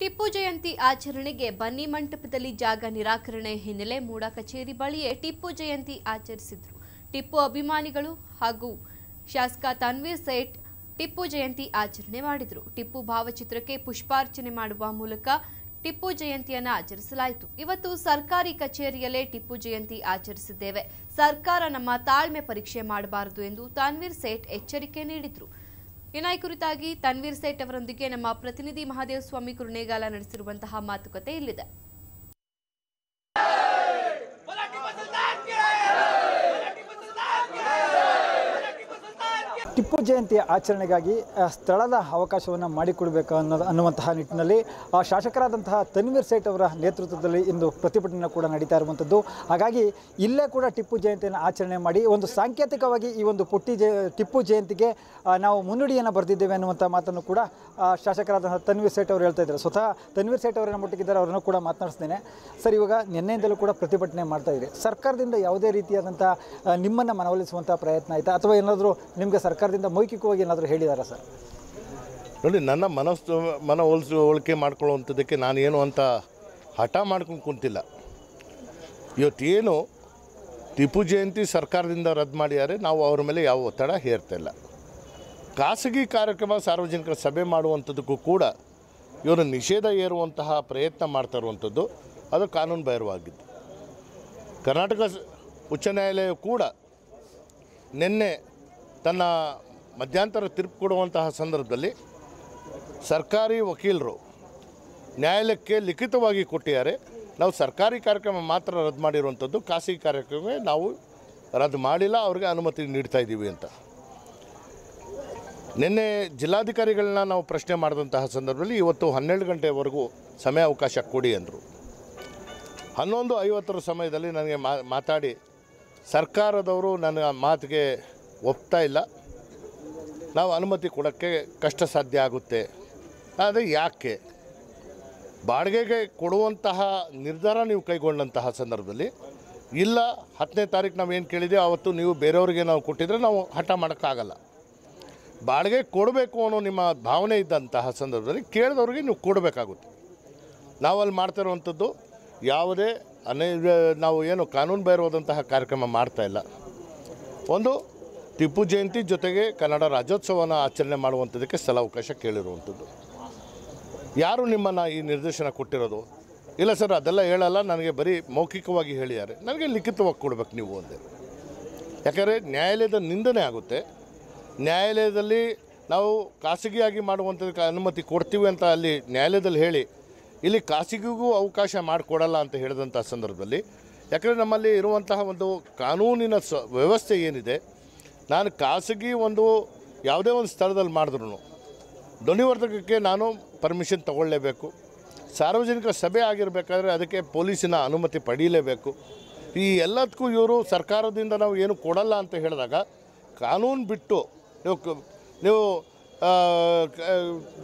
ಟಿಪ್ಪು ಜಯಂತಿ ಆಚರಣೆಗೆ ಬನ್ನಿ ಮಂಟಪದಲ್ಲಿ ಜಾಗ ನಿರಾಕರಣೆ ಹಿನ್ನೆಲೆ ಮೂಡ ಕಚೇರಿ ಬಳಿಯೇ ಟಿಪ್ಪು ಜಯಂತಿ ಆಚರಿಸಿದ್ರು ಟಿಪ್ಪು ಅಭಿಮಾನಿಗಳು ಹಾಗೂ ಶಾಸಕ ತನ್ವೀರ್ ಸೇಠ್ ಟಿಪ್ಪು ಜಯಂತಿ ಆಚರಣೆ ಮಾಡಿದರು ಟಿಪ್ಪು ಭಾವಚಿತ್ರಕ್ಕೆ ಪುಷ್ಪಾರ್ಚನೆ ಮಾಡುವ ಮೂಲಕ ಟಿಪ್ಪು ಜಯಂತಿಯನ್ನು ಆಚರಿಸಲಾಯಿತು ಇವತ್ತು ಸರ್ಕಾರಿ ಕಚೇರಿಯಲ್ಲೇ ಟಿಪ್ಪು ಜಯಂತಿ ಆಚರಿಸಿದ್ದೇವೆ ಸರ್ಕಾರ ನಮ್ಮ ತಾಳ್ಮೆ ಪರೀಕ್ಷೆ ಮಾಡಬಾರದು ಎಂದು ತನ್ವೀರ್ ಸೇಠ್ ಎಚ್ಚರಿಕೆ ನೀಡಿದರು ಇನ್ನು ಕುರಿತಾಗಿ ತನ್ವೀರ್ ಸೇಠ್ ಅವರೊಂದಿಗೆ ನಮ್ಮ ಪ್ರತಿನಿಧಿ ಮಹಾದೇವ ಸ್ವಾಮಿ ಕುರುಣೇಗಾಲ ನಡೆಸಿರುವಂತಹ ಮಾತುಕತೆ ಇಲ್ಲಿದೆ ಟಿಪ್ಪು ಜಯಂತಿ ಆಚರಣೆಗಾಗಿ ಸ್ಥಳದ ಅವಕಾಶವನ್ನು ಮಾಡಿಕೊಡಬೇಕು ಅನ್ನೋದು ಅನ್ನುವಂತಹ ನಿಟ್ಟಿನಲ್ಲಿ ಶಾಸಕರಾದಂತಹ ತನ್ವೀರ್ ಸೇಟ್ ಅವರ ನೇತೃತ್ವದಲ್ಲಿ ಇಂದು ಪ್ರತಿಭಟನೆ ಕೂಡ ನಡೀತಾ ಇರುವಂಥದ್ದು ಹಾಗಾಗಿ ಇಲ್ಲೇ ಕೂಡ ಟಿಪ್ಪು ಜಯಂತಿಯನ್ನು ಆಚರಣೆ ಮಾಡಿ ಒಂದು ಸಾಂಕೇತಿಕವಾಗಿ ಈ ಒಂದು ಪುಟ್ಟಿ ಜಯ ಟಿಪ್ಪು ಜಯಂತಿಗೆ ನಾವು ಮುನ್ನುಡಿಯನ್ನು ಬರೆದಿದ್ದೇವೆ ಅನ್ನುವಂಥ ಮಾತನ್ನು ಕೂಡ ಶಾಸಕರಾದಂಥ ತನ್ವೀರ್ ಸೇಟ್ ಅವರು ಹೇಳ್ತಾ ಇದ್ದಾರೆ ಸ್ವತಃ ತನ್ವೀರ್ ಸೇಠ್ ಅವರನ್ನು ಮುಟ್ಟಿಗಿದ್ದಾರೆ ಅವರನ್ನು ಕೂಡ ಮಾತನಾಡಿಸ್ತೇನೆ ಸರ್ ಇವಾಗ ನಿನ್ನೆಯಿಂದಲೂ ಕೂಡ ಪ್ರತಿಭಟನೆ ಮಾಡ್ತಾ ಇದೆ ಸರ್ಕಾರದಿಂದ ಯಾವುದೇ ರೀತಿಯಾದಂಥ ನಿಮ್ಮನ್ನು ಮನವೊಲಿಸುವಂಥ ಪ್ರಯತ್ನ ಆಯಿತಾ ಅಥವಾ ಏನಾದರೂ ನಿಮಗೆ ಸರ್ಕಾರ ಸರ್ಕಾರದಿಂದ ಮೌಖಿಕವಾಗಿ ಏನಾದರೂ ಹೇಳಿದಾರಾ ಸರ್ ನೋಡಿ ನನ್ನ ಮನಸ್ಸು ಮನ ಹೋಲಿಸು ಹೋಲಿಕೆ ಮಾಡ್ಕೊಳ್ಳುವಂಥದ್ದಕ್ಕೆ ಏನು ಅಂತ ಹಠ ಮಾಡ್ಕೊಂಡು ಕುಂತಿಲ್ಲ ಇವತ್ತೇನು ಟಿಪ್ಪು ಜಯಂತಿ ಸರ್ಕಾರದಿಂದ ರದ್ದು ಮಾಡಿದ್ದಾರೆ ನಾವು ಅವ್ರ ಮೇಲೆ ಯಾವ ಒತ್ತಡ ಇಲ್ಲ ಖಾಸಗಿ ಕಾರ್ಯಕ್ರಮ ಸಾರ್ವಜನಿಕರ ಸಭೆ ಮಾಡುವಂಥದ್ದಕ್ಕೂ ಕೂಡ ಇವರು ನಿಷೇಧ ಏರುವಂತಹ ಪ್ರಯತ್ನ ಮಾಡ್ತಾ ಇರುವಂಥದ್ದು ಅದು ಕಾನೂನು ಬಾಹಿರವಾಗಿದ್ದು ಕರ್ನಾಟಕ ಉಚ್ಚ ನ್ಯಾಯಾಲಯ ಕೂಡ ನಿನ್ನೆ ತನ್ನ ಮಧ್ಯಂತರ ತೀರ್ಪು ಕೊಡುವಂತಹ ಸಂದರ್ಭದಲ್ಲಿ ಸರ್ಕಾರಿ ವಕೀಲರು ನ್ಯಾಯಾಲಯಕ್ಕೆ ಲಿಖಿತವಾಗಿ ಕೊಟ್ಟಿದ್ದಾರೆ ನಾವು ಸರ್ಕಾರಿ ಕಾರ್ಯಕ್ರಮ ಮಾತ್ರ ರದ್ದು ಮಾಡಿರುವಂಥದ್ದು ಖಾಸಗಿ ಕಾರ್ಯಕ್ರಮವೇ ನಾವು ರದ್ದು ಮಾಡಿಲ್ಲ ಅವ್ರಿಗೆ ಅನುಮತಿ ನೀಡ್ತಾ ಇದ್ದೀವಿ ಅಂತ ನಿನ್ನೆ ಜಿಲ್ಲಾಧಿಕಾರಿಗಳನ್ನ ನಾವು ಪ್ರಶ್ನೆ ಮಾಡಿದಂತಹ ಸಂದರ್ಭದಲ್ಲಿ ಇವತ್ತು ಹನ್ನೆರಡು ಗಂಟೆವರೆಗೂ ಸಮಯಾವಕಾಶ ಕೊಡಿ ಅಂದರು ಹನ್ನೊಂದು ಐವತ್ತರ ಸಮಯದಲ್ಲಿ ನನಗೆ ಮಾತಾಡಿ ಸರ್ಕಾರದವರು ನನ್ನ ಮಾತಿಗೆ ಒಪ್ತಾ ಇಲ್ಲ ನಾವು ಅನುಮತಿ ಕೊಡೋಕ್ಕೆ ಕಷ್ಟ ಸಾಧ್ಯ ಆಗುತ್ತೆ ಆದರೆ ಯಾಕೆ ಬಾಡಿಗೆಗೆ ಕೊಡುವಂತಹ ನಿರ್ಧಾರ ನೀವು ಕೈಗೊಂಡಂತಹ ಸಂದರ್ಭದಲ್ಲಿ ಇಲ್ಲ ಹತ್ತನೇ ತಾರೀಕು ನಾವು ಏನು ಕೇಳಿದ್ದೀವಿ ಆವತ್ತು ನೀವು ಬೇರೆಯವ್ರಿಗೆ ನಾವು ಕೊಟ್ಟಿದ್ರೆ ನಾವು ಹಠ ಮಾಡೋಕ್ಕಾಗಲ್ಲ ಬಾಡಿಗೆ ಕೊಡಬೇಕು ಅನ್ನೋ ನಿಮ್ಮ ಭಾವನೆ ಇದ್ದಂತಹ ಸಂದರ್ಭದಲ್ಲಿ ಕೇಳಿದವ್ರಿಗೆ ನೀವು ಕೊಡಬೇಕಾಗುತ್ತೆ ನಾವಲ್ಲಿ ಮಾಡ್ತಾ ಇರುವಂಥದ್ದು ಯಾವುದೇ ಅನೇ ನಾವು ಏನು ಕಾನೂನು ಬಾಹಿರವಾದಂತಹ ಕಾರ್ಯಕ್ರಮ ಮಾಡ್ತಾ ಇಲ್ಲ ಒಂದು ಟಿಪ್ಪು ಜಯಂತಿ ಜೊತೆಗೆ ಕನ್ನಡ ರಾಜ್ಯೋತ್ಸವನ ಆಚರಣೆ ಮಾಡುವಂಥದ್ದಕ್ಕೆ ಸ್ಥಳಾವಕಾಶ ಕೇಳಿರುವಂಥದ್ದು ಯಾರು ನಿಮ್ಮನ್ನು ಈ ನಿರ್ದೇಶನ ಕೊಟ್ಟಿರೋದು ಇಲ್ಲ ಸರ್ ಅದೆಲ್ಲ ಹೇಳಲ್ಲ ನನಗೆ ಬರೀ ಮೌಖಿಕವಾಗಿ ಹೇಳಿದ್ದಾರೆ ನನಗೆ ಲಿಖಿತವಾಗಿ ಕೊಡ್ಬೇಕು ನೀವು ಅಂದೆ ಯಾಕಂದರೆ ನ್ಯಾಯಾಲಯದ ನಿಂದನೆ ಆಗುತ್ತೆ ನ್ಯಾಯಾಲಯದಲ್ಲಿ ನಾವು ಖಾಸಗಿಯಾಗಿ ಮಾಡುವಂಥದಕ್ಕೆ ಅನುಮತಿ ಕೊಡ್ತೀವಿ ಅಂತ ಅಲ್ಲಿ ನ್ಯಾಯಾಲಯದಲ್ಲಿ ಹೇಳಿ ಇಲ್ಲಿ ಖಾಸಗಿಗೂ ಅವಕಾಶ ಮಾಡಿಕೊಡಲ್ಲ ಅಂತ ಹೇಳಿದಂಥ ಸಂದರ್ಭದಲ್ಲಿ ಯಾಕಂದರೆ ನಮ್ಮಲ್ಲಿ ಇರುವಂತಹ ಒಂದು ಕಾನೂನಿನ ಸ ವ್ಯವಸ್ಥೆ ಏನಿದೆ ನಾನು ಖಾಸಗಿ ಒಂದು ಯಾವುದೇ ಒಂದು ಸ್ಥಳದಲ್ಲಿ ಮಾಡಿದ್ರು ಧ್ವನಿವರ್ಧಕಕ್ಕೆ ನಾನು ಪರ್ಮಿಷನ್ ತಗೊಳ್ಳೇಬೇಕು ಸಾರ್ವಜನಿಕ ಸಭೆ ಆಗಿರಬೇಕಾದ್ರೆ ಅದಕ್ಕೆ ಪೊಲೀಸಿನ ಅನುಮತಿ ಪಡೀಲೇಬೇಕು ಈ ಎಲ್ಲದಕ್ಕೂ ಇವರು ಸರ್ಕಾರದಿಂದ ನಾವು ಏನು ಕೊಡಲ್ಲ ಅಂತ ಹೇಳಿದಾಗ ಕಾನೂನು ಬಿಟ್ಟು ನೀವು ನೀವು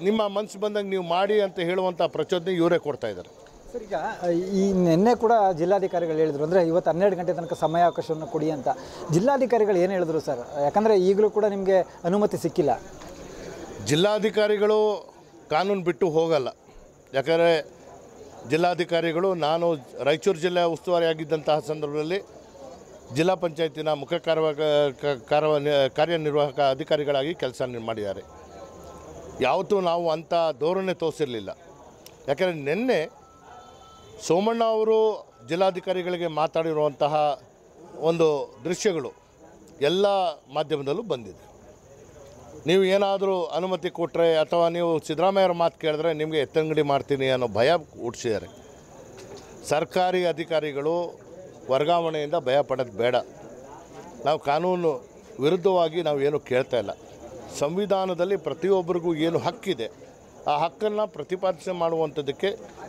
ನಿಮ್ಮ ಮನಸ್ಸು ಬಂದಂಗೆ ನೀವು ಮಾಡಿ ಅಂತ ಹೇಳುವಂಥ ಪ್ರಚೋದನೆ ಇವರೇ ಕೊಡ್ತಾಯಿದ್ದಾರೆ ಈಗ ಈ ನಿನ್ನೆ ಕೂಡ ಜಿಲ್ಲಾಧಿಕಾರಿಗಳು ಹೇಳಿದ್ರು ಅಂದರೆ ಇವತ್ತು ಹನ್ನೆರಡು ಗಂಟೆ ತನಕ ಸಮಯಾವಕಾಶವನ್ನು ಕೊಡಿ ಅಂತ ಜಿಲ್ಲಾಧಿಕಾರಿಗಳು ಏನು ಹೇಳಿದ್ರು ಸರ್ ಯಾಕಂದರೆ ಈಗಲೂ ಕೂಡ ನಿಮಗೆ ಅನುಮತಿ ಸಿಕ್ಕಿಲ್ಲ ಜಿಲ್ಲಾಧಿಕಾರಿಗಳು ಕಾನೂನು ಬಿಟ್ಟು ಹೋಗಲ್ಲ ಯಾಕಂದರೆ ಜಿಲ್ಲಾಧಿಕಾರಿಗಳು ನಾನು ರಾಯಚೂರು ಜಿಲ್ಲೆ ಉಸ್ತುವಾರಿಯಾಗಿದ್ದಂತಹ ಸಂದರ್ಭದಲ್ಲಿ ಜಿಲ್ಲಾ ಪಂಚಾಯತಿನ ಮುಖ್ಯ ಕಾರ್ಯ ಕಾರ್ಯ ಕಾರ್ಯನಿರ್ವಾಹಕ ಅಧಿಕಾರಿಗಳಾಗಿ ಕೆಲಸ ಮಾಡಿದ್ದಾರೆ ಯಾವತ್ತೂ ನಾವು ಅಂಥ ಧೋರಣೆ ತೋರಿಸಿರಲಿಲ್ಲ ಯಾಕಂದರೆ ನಿನ್ನೆ ಸೋಮಣ್ಣ ಅವರು ಜಿಲ್ಲಾಧಿಕಾರಿಗಳಿಗೆ ಮಾತಾಡಿರುವಂತಹ ಒಂದು ದೃಶ್ಯಗಳು ಎಲ್ಲ ಮಾಧ್ಯಮದಲ್ಲೂ ಬಂದಿದೆ ನೀವು ಏನಾದರೂ ಅನುಮತಿ ಕೊಟ್ಟರೆ ಅಥವಾ ನೀವು ಸಿದ್ದರಾಮಯ್ಯವ್ರ ಮಾತು ಕೇಳಿದ್ರೆ ನಿಮಗೆ ಎತ್ತಂಗಡಿ ಮಾಡ್ತೀನಿ ಅನ್ನೋ ಭಯ ಹುಟ್ಟಿಸಿದ್ದಾರೆ ಸರ್ಕಾರಿ ಅಧಿಕಾರಿಗಳು ವರ್ಗಾವಣೆಯಿಂದ ಭಯ ಪಡೋದು ಬೇಡ ನಾವು ಕಾನೂನು ವಿರುದ್ಧವಾಗಿ ನಾವು ಏನು ಕೇಳ್ತಾ ಇಲ್ಲ ಸಂವಿಧಾನದಲ್ಲಿ ಪ್ರತಿಯೊಬ್ಬರಿಗೂ ಏನು ಹಕ್ಕಿದೆ ಆ ಹಕ್ಕನ್ನು ಪ್ರತಿಪಾದನೆ ಮಾಡುವಂಥದ್ದಕ್ಕೆ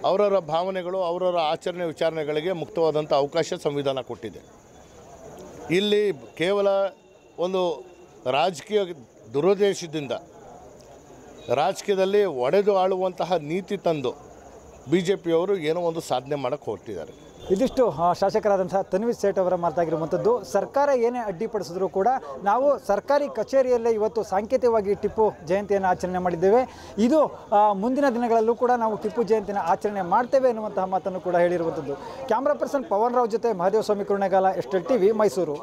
ಅವರವರ ಭಾವನೆಗಳು ಅವರವರ ಆಚರಣೆ ವಿಚಾರಣೆಗಳಿಗೆ ಮುಕ್ತವಾದಂಥ ಅವಕಾಶ ಸಂವಿಧಾನ ಕೊಟ್ಟಿದೆ ಇಲ್ಲಿ ಕೇವಲ ಒಂದು ರಾಜಕೀಯ ದುರುದ್ದೇಶದಿಂದ ರಾಜಕೀಯದಲ್ಲಿ ಒಡೆದು ಆಳುವಂತಹ ನೀತಿ ತಂದು ಬಿ ಜೆ ಪಿಯವರು ಏನೋ ಒಂದು ಸಾಧನೆ ಮಾಡೋಕ್ಕೆ ಹೊರಟಿದ್ದಾರೆ ಇದಿಷ್ಟು ಶಾಸಕರಾದಂತಹ ತನ್ವೀರ್ ಸೇಠ್ ಅವರ ಮಾತಾಗಿರುವಂಥದ್ದು ಸರ್ಕಾರ ಏನೇ ಅಡ್ಡಿಪಡಿಸಿದ್ರು ಕೂಡ ನಾವು ಸರ್ಕಾರಿ ಕಚೇರಿಯಲ್ಲೇ ಇವತ್ತು ಸಾಂಕೇತಿಕವಾಗಿ ಟಿಪ್ಪು ಜಯಂತಿಯನ್ನು ಆಚರಣೆ ಮಾಡಿದ್ದೇವೆ ಇದು ಮುಂದಿನ ದಿನಗಳಲ್ಲೂ ಕೂಡ ನಾವು ಟಿಪ್ಪು ಜಯಂತಿನ ಆಚರಣೆ ಮಾಡ್ತೇವೆ ಎನ್ನುವಂತಹ ಮಾತನ್ನು ಕೂಡ ಹೇಳಿರುವಂಥದ್ದು ಕ್ಯಾಮ್ರಾ ಪರ್ಸನ್ ಪವನ್ ರಾವ್ ಜೊತೆ ಮಹಾದೇವ ಸ್ವಾಮಿ ಕುರುಣೆಗಾಲ ಎಸ್ಟೆಲ್ ವಿ ಮೈಸೂರು